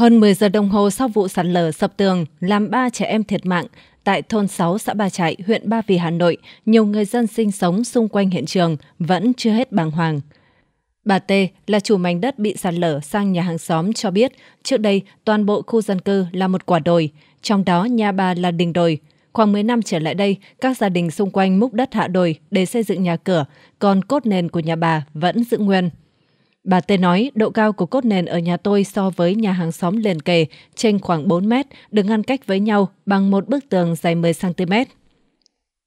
Hơn 10 giờ đồng hồ sau vụ sạt lở sập tường làm 3 trẻ em thiệt mạng tại thôn 6 xã Ba Trại, huyện Ba Vì, Hà Nội, nhiều người dân sinh sống xung quanh hiện trường vẫn chưa hết bàng hoàng. Bà T là chủ mảnh đất bị sạt lở sang nhà hàng xóm cho biết trước đây toàn bộ khu dân cư là một quả đồi, trong đó nhà bà là đỉnh đồi. Khoảng 10 năm trở lại đây, các gia đình xung quanh múc đất hạ đồi để xây dựng nhà cửa, còn cốt nền của nhà bà vẫn giữ nguyên. Bà Tê nói độ cao của cốt nền ở nhà tôi so với nhà hàng xóm liền kề trên khoảng 4 mét được ngăn cách với nhau bằng một bức tường dài 10cm.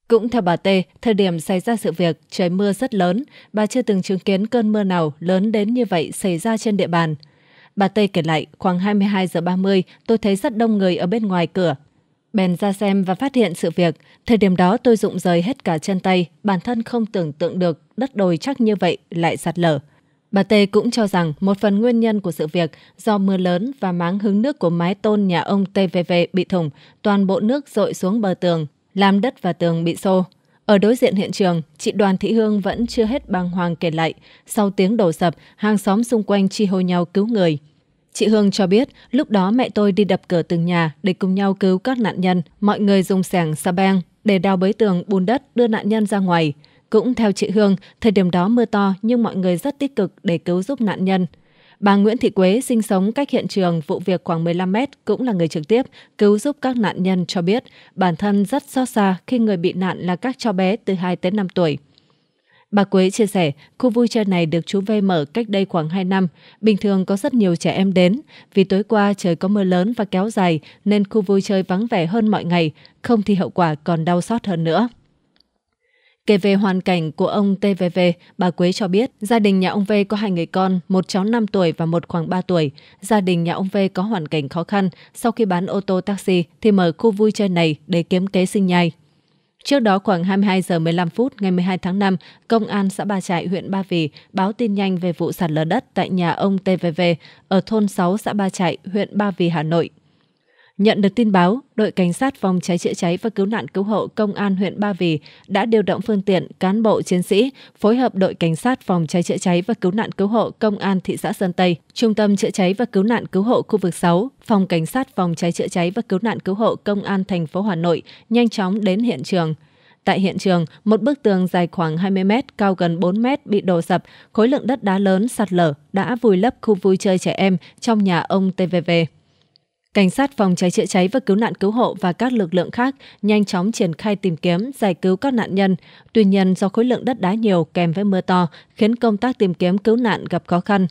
Cũng theo bà Tê, thời điểm xảy ra sự việc, trời mưa rất lớn, bà chưa từng chứng kiến cơn mưa nào lớn đến như vậy xảy ra trên địa bàn. Bà Tê kể lại, khoảng 22 giờ 30, tôi thấy rất đông người ở bên ngoài cửa. Bèn ra xem và phát hiện sự việc, thời điểm đó tôi rụng rời hết cả chân tay, bản thân không tưởng tượng được đất đồi chắc như vậy lại sạt lở. Bà Tê cũng cho rằng một phần nguyên nhân của sự việc do mưa lớn và máng hứng nước của mái tôn nhà ông TVV bị thủng, toàn bộ nước dội xuống bờ tường, làm đất và tường bị xô. Ở đối diện hiện trường, chị Đoàn Thị Hương vẫn chưa hết bàng hoàng kể lại. Sau tiếng đổ sập, hàng xóm xung quanh chi hô nhau cứu người. Chị Hương cho biết, lúc đó mẹ tôi đi đập cửa từng nhà để cùng nhau cứu các nạn nhân. Mọi người dùng sẻng xà beng để đào bới tường bùn đất đưa nạn nhân ra ngoài. Cũng theo chị Hương, thời điểm đó mưa to nhưng mọi người rất tích cực để cứu giúp nạn nhân. Bà Nguyễn Thị Quế sinh sống cách hiện trường vụ việc khoảng 15 mét cũng là người trực tiếp cứu giúp các nạn nhân cho biết bản thân rất xót xa khi người bị nạn là các cháu bé từ 2 tới 5 tuổi. Bà Quế chia sẻ, khu vui chơi này được chú V mở cách đây khoảng 2 năm. Bình thường có rất nhiều trẻ em đến. Vì tối qua trời có mưa lớn và kéo dài nên khu vui chơi vắng vẻ hơn mọi ngày, không thì hậu quả còn đau xót hơn nữa. Kể về hoàn cảnh của ông TVV, bà Quế cho biết gia đình nhà ông V có hai người con, một cháu 5 tuổi và một khoảng 3 tuổi. Gia đình nhà ông V có hoàn cảnh khó khăn, sau khi bán ô tô taxi thì mở khu vui chơi này để kiếm kế sinh nhai. Trước đó khoảng 22 giờ 15 phút ngày 12 tháng 5, Công an xã Ba Trại, huyện Ba Vì báo tin nhanh về vụ sạt lở đất tại nhà ông TVV ở thôn 6 xã Ba Trại, huyện Ba Vì, Hà Nội. Nhận được tin báo, đội cảnh sát phòng cháy chữa cháy và cứu nạn cứu hộ công an huyện Ba Vì đã điều động phương tiện, cán bộ chiến sĩ phối hợp đội cảnh sát phòng cháy chữa cháy và cứu nạn cứu hộ công an thị xã Sơn Tây, trung tâm chữa cháy và cứu nạn cứu hộ khu vực 6, phòng cảnh sát phòng cháy chữa cháy và cứu nạn cứu hộ công an thành phố Hà Nội nhanh chóng đến hiện trường. Tại hiện trường, một bức tường dài khoảng 20 mét, cao gần 4 mét bị đổ sập, khối lượng đất đá lớn sạt lở đã vùi lấp khu vui chơi trẻ em trong nhà ông TVV. Cảnh sát phòng cháy chữa cháy và cứu nạn cứu hộ và các lực lượng khác nhanh chóng triển khai tìm kiếm, giải cứu các nạn nhân. Tuy nhiên, do khối lượng đất đá nhiều kèm với mưa to, khiến công tác tìm kiếm cứu nạn gặp khó khăn.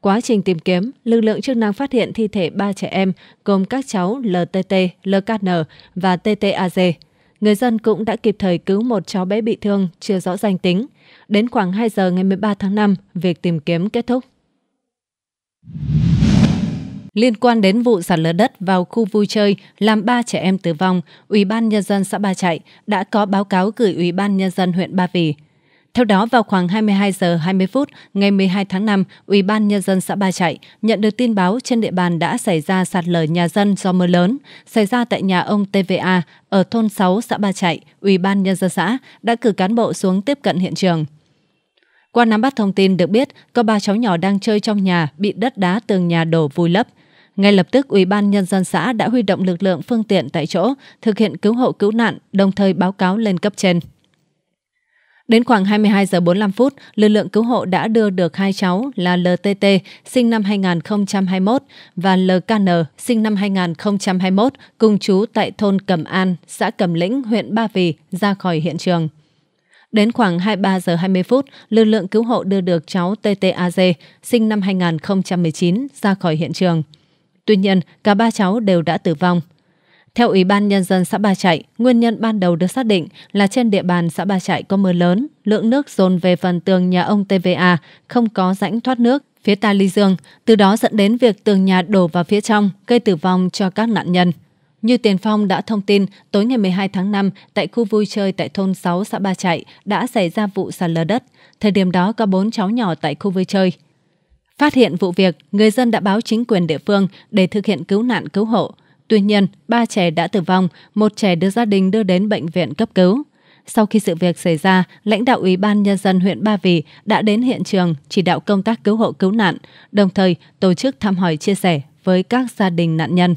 Quá trình tìm kiếm, lực lượng chức năng phát hiện thi thể ba trẻ em gồm các cháu LTT, LKN và TTAZ. Người dân cũng đã kịp thời cứu một cháu bé bị thương chưa rõ danh tính. Đến khoảng 2 giờ ngày 13 tháng 5, việc tìm kiếm kết thúc liên quan đến vụ sạt lở đất vào khu vui chơi làm ba trẻ em tử vong, Ủy ban nhân dân xã Ba Chạy đã có báo cáo gửi Ủy ban nhân dân huyện Ba Vì. Theo đó, vào khoảng 22 giờ 20 phút ngày 12 tháng 5, Ủy ban nhân dân xã Ba Chạy nhận được tin báo trên địa bàn đã xảy ra sạt lở nhà dân do mưa lớn, xảy ra tại nhà ông TVA ở thôn 6 xã Ba Chạy. Ủy ban nhân dân xã đã cử cán bộ xuống tiếp cận hiện trường. Qua nắm bắt thông tin được biết, có ba cháu nhỏ đang chơi trong nhà bị đất đá tường nhà đổ vùi lấp. Ngay lập tức, Ủy ban Nhân dân xã đã huy động lực lượng phương tiện tại chỗ, thực hiện cứu hộ cứu nạn, đồng thời báo cáo lên cấp trên. Đến khoảng 22 giờ 45 phút, lực lượng cứu hộ đã đưa được hai cháu là LTT sinh năm 2021 và LKN sinh năm 2021 cùng chú tại thôn Cẩm An, xã Cẩm Lĩnh, huyện Ba Vì ra khỏi hiện trường. Đến khoảng 23 giờ 20 phút, lực lượng cứu hộ đưa được cháu TTAZ sinh năm 2019 ra khỏi hiện trường. Tuy nhiên, cả ba cháu đều đã tử vong. Theo Ủy ban Nhân dân xã Ba Chạy, nguyên nhân ban đầu được xác định là trên địa bàn xã Ba Chạy có mưa lớn, lượng nước dồn về phần tường nhà ông TVA, không có rãnh thoát nước phía ta ly dương, từ đó dẫn đến việc tường nhà đổ vào phía trong, gây tử vong cho các nạn nhân. Như Tiền Phong đã thông tin, tối ngày 12 tháng 5, tại khu vui chơi tại thôn 6 xã Ba Chạy đã xảy ra vụ sạt lở đất. Thời điểm đó có 4 cháu nhỏ tại khu vui chơi. Phát hiện vụ việc, người dân đã báo chính quyền địa phương để thực hiện cứu nạn cứu hộ. Tuy nhiên, ba trẻ đã tử vong, một trẻ được gia đình đưa đến bệnh viện cấp cứu. Sau khi sự việc xảy ra, lãnh đạo Ủy ban Nhân dân huyện Ba Vì đã đến hiện trường chỉ đạo công tác cứu hộ cứu nạn, đồng thời tổ chức thăm hỏi chia sẻ với các gia đình nạn nhân.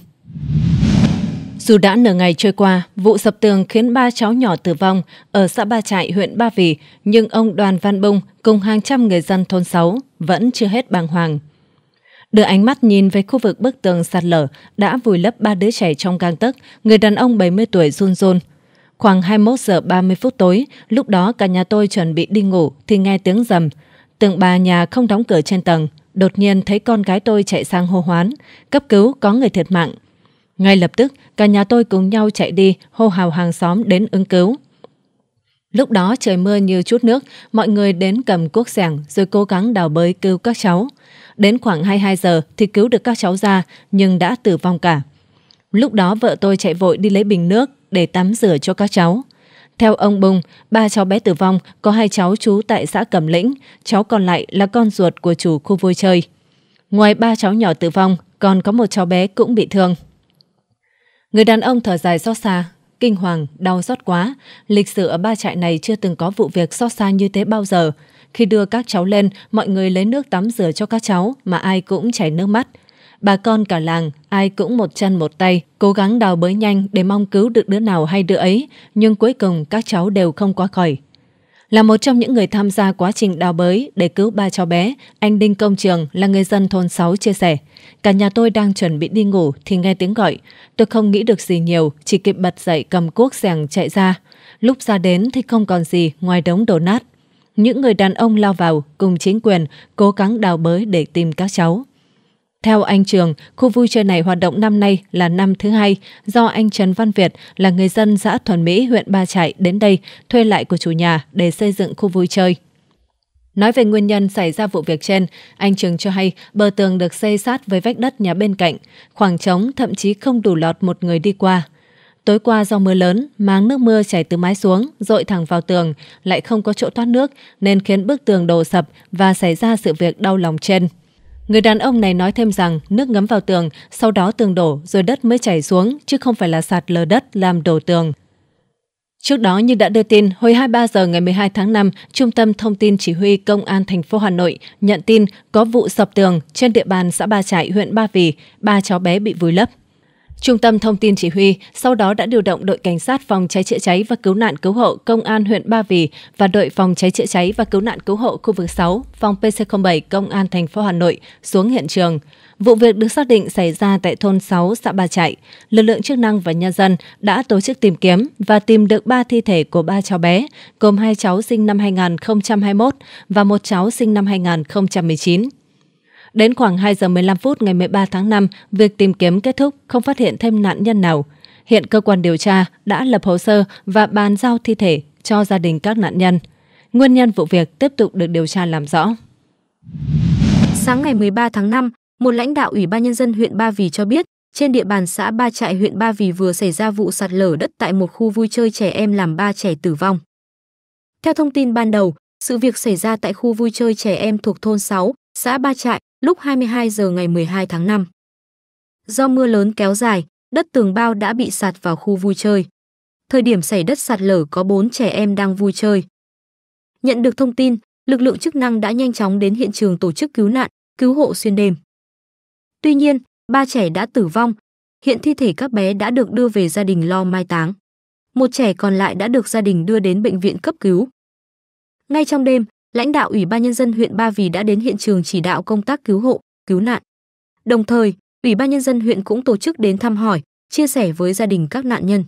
Dù đã nửa ngày trôi qua, vụ sập tường khiến ba cháu nhỏ tử vong ở xã Ba Trại, huyện Ba Vì, nhưng ông Đoàn Văn Bông cùng hàng trăm người dân thôn 6 vẫn chưa hết bàng hoàng. Đưa ánh mắt nhìn về khu vực bức tường sạt lở đã vùi lấp ba đứa trẻ trong gang tấc, người đàn ông 70 tuổi run run. Khoảng 21 giờ 30 phút tối, lúc đó cả nhà tôi chuẩn bị đi ngủ thì nghe tiếng rầm. Tường bà nhà không đóng cửa trên tầng, đột nhiên thấy con gái tôi chạy sang hô hoán, cấp cứu có người thiệt mạng, ngay lập tức, cả nhà tôi cùng nhau chạy đi, hô hào hàng xóm đến ứng cứu. Lúc đó trời mưa như chút nước, mọi người đến cầm cuốc sẻng rồi cố gắng đào bới cứu các cháu. Đến khoảng 22 giờ thì cứu được các cháu ra, nhưng đã tử vong cả. Lúc đó vợ tôi chạy vội đi lấy bình nước để tắm rửa cho các cháu. Theo ông Bùng, ba cháu bé tử vong, có hai cháu trú tại xã Cẩm Lĩnh, cháu còn lại là con ruột của chủ khu vui chơi. Ngoài ba cháu nhỏ tử vong, còn có một cháu bé cũng bị thương. Người đàn ông thở dài xót xa, kinh hoàng, đau xót quá. Lịch sử ở ba trại này chưa từng có vụ việc xót xa như thế bao giờ. Khi đưa các cháu lên, mọi người lấy nước tắm rửa cho các cháu mà ai cũng chảy nước mắt. Bà con cả làng, ai cũng một chân một tay, cố gắng đào bới nhanh để mong cứu được đứa nào hay đứa ấy, nhưng cuối cùng các cháu đều không qua khỏi. Là một trong những người tham gia quá trình đào bới để cứu ba cháu bé, anh Đinh Công Trường là người dân thôn 6 chia sẻ. Cả nhà tôi đang chuẩn bị đi ngủ thì nghe tiếng gọi. Tôi không nghĩ được gì nhiều, chỉ kịp bật dậy cầm cuốc sẻng chạy ra. Lúc ra đến thì không còn gì ngoài đống đổ nát. Những người đàn ông lao vào cùng chính quyền cố gắng đào bới để tìm các cháu. Theo anh Trường, khu vui chơi này hoạt động năm nay là năm thứ hai do anh Trần Văn Việt là người dân xã Thuần Mỹ, huyện Ba Chải đến đây thuê lại của chủ nhà để xây dựng khu vui chơi. Nói về nguyên nhân xảy ra vụ việc trên, anh Trường cho hay bờ tường được xây sát với vách đất nhà bên cạnh, khoảng trống thậm chí không đủ lọt một người đi qua. Tối qua do mưa lớn, máng nước mưa chảy từ mái xuống, dội thẳng vào tường, lại không có chỗ thoát nước nên khiến bức tường đổ sập và xảy ra sự việc đau lòng trên. Người đàn ông này nói thêm rằng nước ngấm vào tường, sau đó tường đổ rồi đất mới chảy xuống, chứ không phải là sạt lở đất làm đổ tường. Trước đó như đã đưa tin, hồi 23 giờ ngày 12 tháng 5, Trung tâm Thông tin Chỉ huy Công an thành phố Hà Nội nhận tin có vụ sập tường trên địa bàn xã Ba Trại, huyện Ba Vì, ba cháu bé bị vùi lấp. Trung tâm Thông tin Chỉ huy sau đó đã điều động đội cảnh sát phòng cháy chữa cháy và cứu nạn cứu hộ Công an huyện Ba Vì và đội phòng cháy chữa cháy và cứu nạn cứu hộ khu vực 6, phòng PC07 Công an thành phố Hà Nội xuống hiện trường. Vụ việc được xác định xảy ra tại thôn 6, xã Ba Trại. Lực lượng chức năng và nhân dân đã tổ chức tìm kiếm và tìm được 3 thi thể của ba cháu bé, gồm hai cháu sinh năm 2021 và một cháu sinh năm 2019. Đến khoảng 2 giờ 15 phút ngày 13 tháng 5, việc tìm kiếm kết thúc, không phát hiện thêm nạn nhân nào. Hiện cơ quan điều tra đã lập hồ sơ và bàn giao thi thể cho gia đình các nạn nhân. Nguyên nhân vụ việc tiếp tục được điều tra làm rõ. Sáng ngày 13 tháng 5, một lãnh đạo Ủy ban Nhân dân huyện Ba Vì cho biết, trên địa bàn xã Ba Trại huyện Ba Vì vừa xảy ra vụ sạt lở đất tại một khu vui chơi trẻ em làm ba trẻ tử vong. Theo thông tin ban đầu, sự việc xảy ra tại khu vui chơi trẻ em thuộc thôn 6, xã Ba Trại, lúc 22 giờ ngày 12 tháng 5. Do mưa lớn kéo dài, đất tường bao đã bị sạt vào khu vui chơi. Thời điểm xảy đất sạt lở có 4 trẻ em đang vui chơi. Nhận được thông tin, lực lượng chức năng đã nhanh chóng đến hiện trường tổ chức cứu nạn, cứu hộ xuyên đêm. Tuy nhiên, ba trẻ đã tử vong, hiện thi thể các bé đã được đưa về gia đình lo mai táng. Một trẻ còn lại đã được gia đình đưa đến bệnh viện cấp cứu. Ngay trong đêm, lãnh đạo Ủy ban nhân dân huyện Ba Vì đã đến hiện trường chỉ đạo công tác cứu hộ, cứu nạn. Đồng thời, Ủy ban nhân dân huyện cũng tổ chức đến thăm hỏi, chia sẻ với gia đình các nạn nhân.